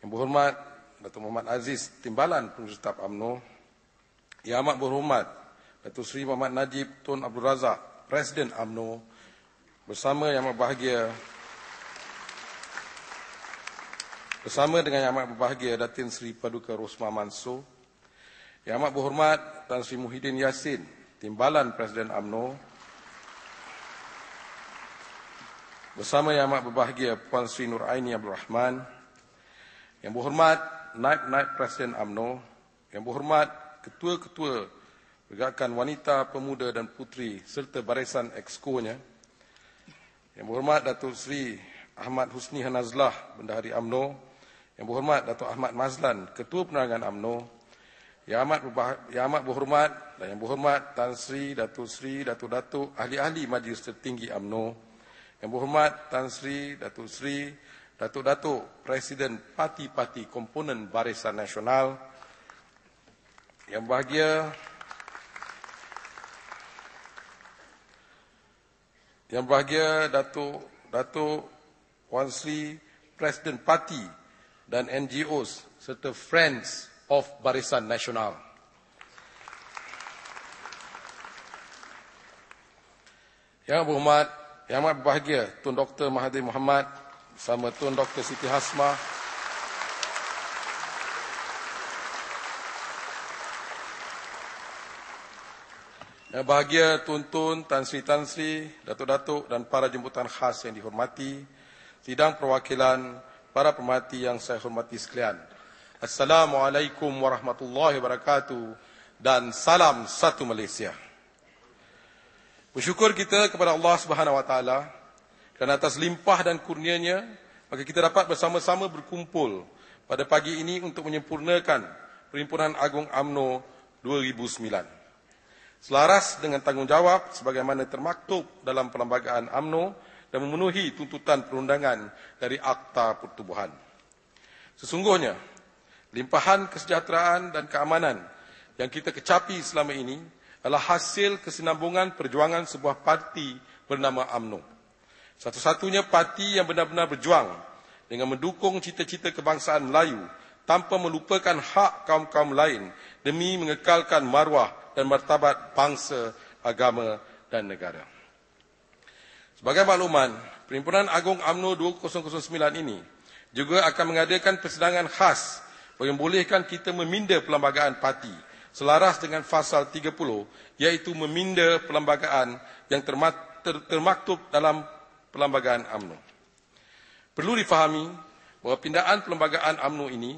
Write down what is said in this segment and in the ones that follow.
Yang berhormat Datuk Muhammad Aziz Timbalan Pengurus Tetap UMNO. Yang amat berhormat Datuk Seri Muhammad Najib Tun Abdul Razak Presiden AMNO, bersama yang amat berbahagia bersama dengan yang amat berbahagia Datin Seri Paduka Rosma Mansur yang amat berhormat Tan Sri Muhyiddin Yassin Timbalan Presiden AMNO, bersama yang amat berbahagia Puan Sri Nur Aini Abdul Rahman yang berhormat Naib-Naib Presiden AMNO, Yang berhormat Ketua-Ketua Pergerakan Wanita, Pemuda dan Puteri serta Barisan Exco-nya, Yang berhormat Datuk Sri Ahmad Husni Hanazlah, Bendahari AMNO. Yang berhormat Datuk Ahmad Mazlan, Ketua Penerangan AMNO. yang amat, yang amat berhormat dan yang berhormat Tan Sri, Datuk Sri, Datuk-Datuk, Ahli-Ahli Majlis Tertinggi AMNO. yang berhormat Tan Sri, Datuk Sri, Datuk-Datuk Presiden Parti-Parti Komponen Barisan Nasional yang bahagia yang bahagia Datuk Datuk Wan Sri Presiden Parti dan NGOs serta Friends of Barisan Nasional. Yang berhormat, yang amat berbahagia Tun Dr. Mahathir Mohamad bersama Tun Dr. Siti Hasma Yang bahagia Tuan-Tuan, Tan Sri Tan Sri, Datuk-Datuk dan para jemputan khas yang dihormati Sidang perwakilan para pemati yang saya hormati sekalian Assalamualaikum warahmatullahi wabarakatuh dan salam satu Malaysia. Bersyukur kita kepada Allah Subhanahu Wa Taala dan atas limpah dan kurnianya, maka kita dapat bersama-sama berkumpul pada pagi ini untuk menyempurnakan Perhimpunan Agung AMNO 2009. Selaras dengan tanggungjawab sebagaimana termaktub dalam perlembagaan AMNO dan memenuhi tuntutan perundangan dari Akta Pertubuhan. Sesungguhnya, limpahan kesejahteraan dan keamanan yang kita kecapi selama ini adalah hasil kesinambungan perjuangan sebuah parti bernama AMNO. Satu-satunya parti yang benar-benar berjuang dengan mendukung cita-cita kebangsaan Melayu tanpa melupakan hak kaum-kaum lain demi mengekalkan maruah dan martabat bangsa, agama dan negara. Sebagai makluman, Perhimpunan Agung UMNO 2009 ini juga akan mengadakan persidangan khas yang membolehkan kita meminda perlembagaan parti selaras dengan fasal 30 iaitu meminda perlembagaan yang termaktub dalam Perlembagaan AMNO Perlu difahami bahawa pindaan Perlembagaan AMNO ini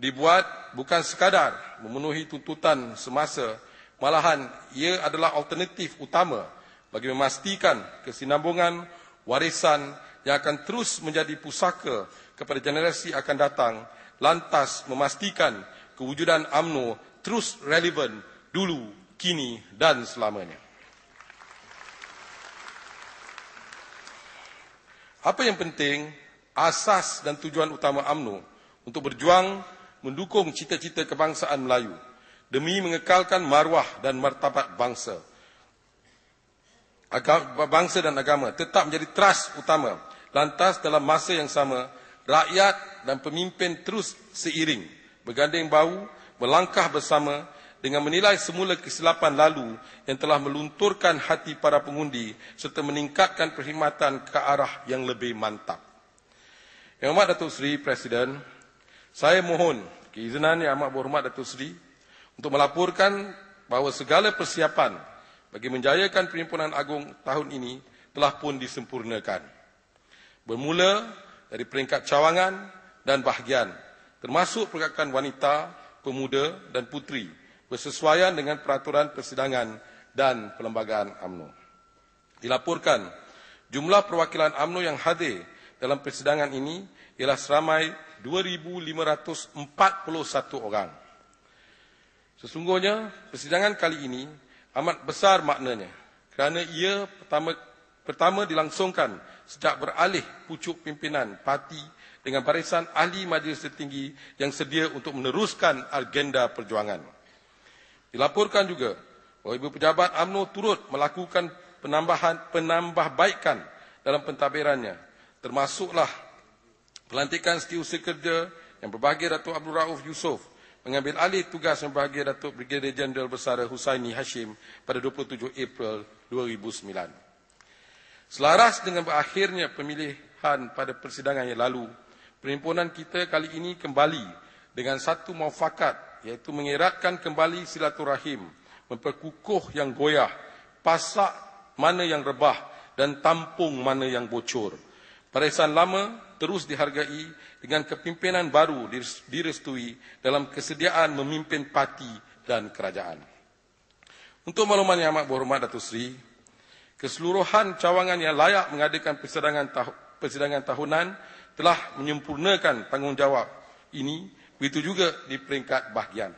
dibuat bukan sekadar memenuhi tuntutan semasa, malahan ia adalah alternatif utama bagi memastikan kesinambungan warisan yang akan terus menjadi pusaka kepada generasi akan datang lantas memastikan kewujudan AMNO terus relevan dulu, kini dan selamanya. Apa yang penting, asas dan tujuan utama AMNO untuk berjuang mendukung cita-cita kebangsaan Melayu demi mengekalkan maruah dan martabat bangsa. Agama, bangsa dan agama tetap menjadi trust utama. Lantas dalam masa yang sama, rakyat dan pemimpin terus seiring, berganding bahu, melangkah bersama, dengan menilai semula kesilapan lalu yang telah melunturkan hati para pengundi serta meningkatkan perkhidmatan ke arah yang lebih mantap. Yang amat Datuk Seri Presiden, saya mohon keizinan yang amat berhormat Datuk Seri untuk melaporkan bahawa segala persiapan bagi menjayakan perhimpunan agung tahun ini telah pun disempurnakan. Bermula dari peringkat cawangan dan bahagian termasuk pergerakan wanita, pemuda dan putri bersesuaian dengan peraturan persidangan dan perlembagaan AMNO. Dilaporkan jumlah perwakilan AMNO yang hadir dalam persidangan ini ialah seramai 2,541 orang. Sesungguhnya persidangan kali ini amat besar maknanya kerana ia pertama, pertama dilangsungkan sejak beralih pucuk pimpinan parti dengan barisan ahli majlis tertinggi yang sedia untuk meneruskan agenda perjuangan. Dilaporkan juga bahawa Ibu Pejabat UMNO turut melakukan penambahan penambahbaikan dalam pentadbirannya termasuklah pelantikan setiausaha kerja yang berbahagia Datuk Abdul Rauf Yusof mengambil alih tugas yang berbahagia Datuk Brigadier Jenderal Besar Husaini Hashim pada 27 April 2009. Selaras dengan berakhirnya pemilihan pada persidangan yang lalu, perhimpunan kita kali ini kembali dengan satu mufakat iaitu mengeratkan kembali silaturahim, memperkukuh yang goyah, pasak mana yang rebah dan tampung mana yang bocor. Perisan lama terus dihargai dengan kepimpinan baru direstui dalam kesediaan memimpin parti dan kerajaan. Untuk makluman yang amat berhormat Datuk Seri, keseluruhan cawangan yang layak mengadakan persidangan, tah- persidangan tahunan telah menyempurnakan tanggungjawab ini Begitu juga di peringkat bahagian.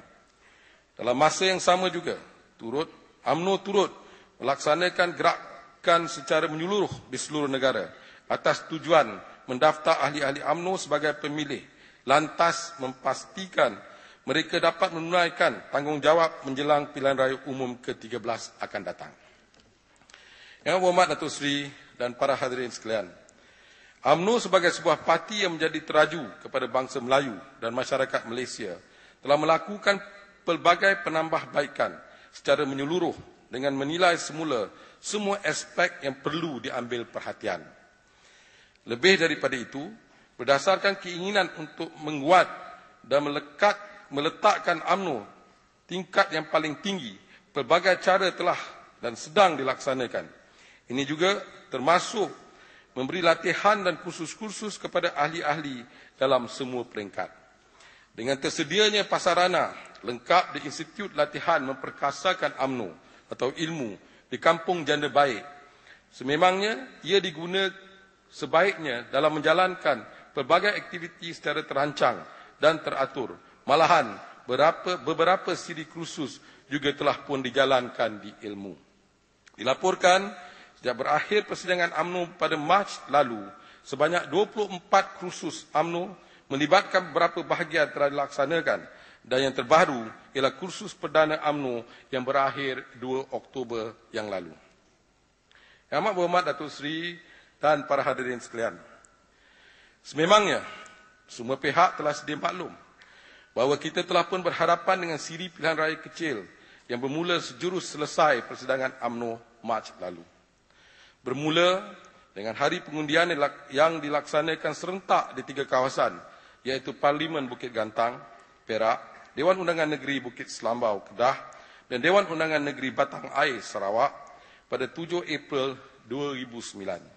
Dalam masa yang sama juga, turut AMNO turut melaksanakan gerakan secara menyeluruh di seluruh negara atas tujuan mendaftar ahli-ahli AMNO sebagai pemilih lantas memastikan mereka dapat menunaikan tanggungjawab menjelang pilihan raya umum ke-13 akan datang. Yang berhormat Datuk Seri dan para hadirin sekalian, UMNO sebagai sebuah parti yang menjadi teraju kepada bangsa Melayu dan masyarakat Malaysia telah melakukan pelbagai penambahbaikan secara menyeluruh dengan menilai semula semua aspek yang perlu diambil perhatian. Lebih daripada itu, berdasarkan keinginan untuk menguat dan melekat, meletakkan UMNO tingkat yang paling tinggi, pelbagai cara telah dan sedang dilaksanakan. Ini juga termasuk memberi latihan dan kursus-kursus kepada ahli-ahli dalam semua peringkat. Dengan tersedianya pasarana lengkap di Institut Latihan Memperkasakan amnu atau ilmu di Kampung Janda Baik, sememangnya ia digunakan sebaiknya dalam menjalankan pelbagai aktiviti secara terancang dan teratur. Malahan, beberapa, beberapa siri kursus juga telah pun dijalankan di ilmu. Dilaporkan, Sejak berakhir persidangan UMNO pada Mac lalu, sebanyak 24 kursus UMNO melibatkan beberapa bahagian telah dilaksanakan dan yang terbaru ialah kursus perdana UMNO yang berakhir 2 Oktober yang lalu. Yang amat berhormat Datuk Seri dan para hadirin sekalian. Sememangnya, semua pihak telah sedia maklum bahawa kita telah pun berhadapan dengan siri pilihan raya kecil yang bermula sejurus selesai persidangan UMNO Mac lalu. Bermula dengan hari pengundian yang dilaksanakan serentak di tiga kawasan iaitu Parlimen Bukit Gantang, Perak, Dewan Undangan Negeri Bukit Selambau, Kedah dan Dewan Undangan Negeri Batang Air, Sarawak pada 7 April 2009.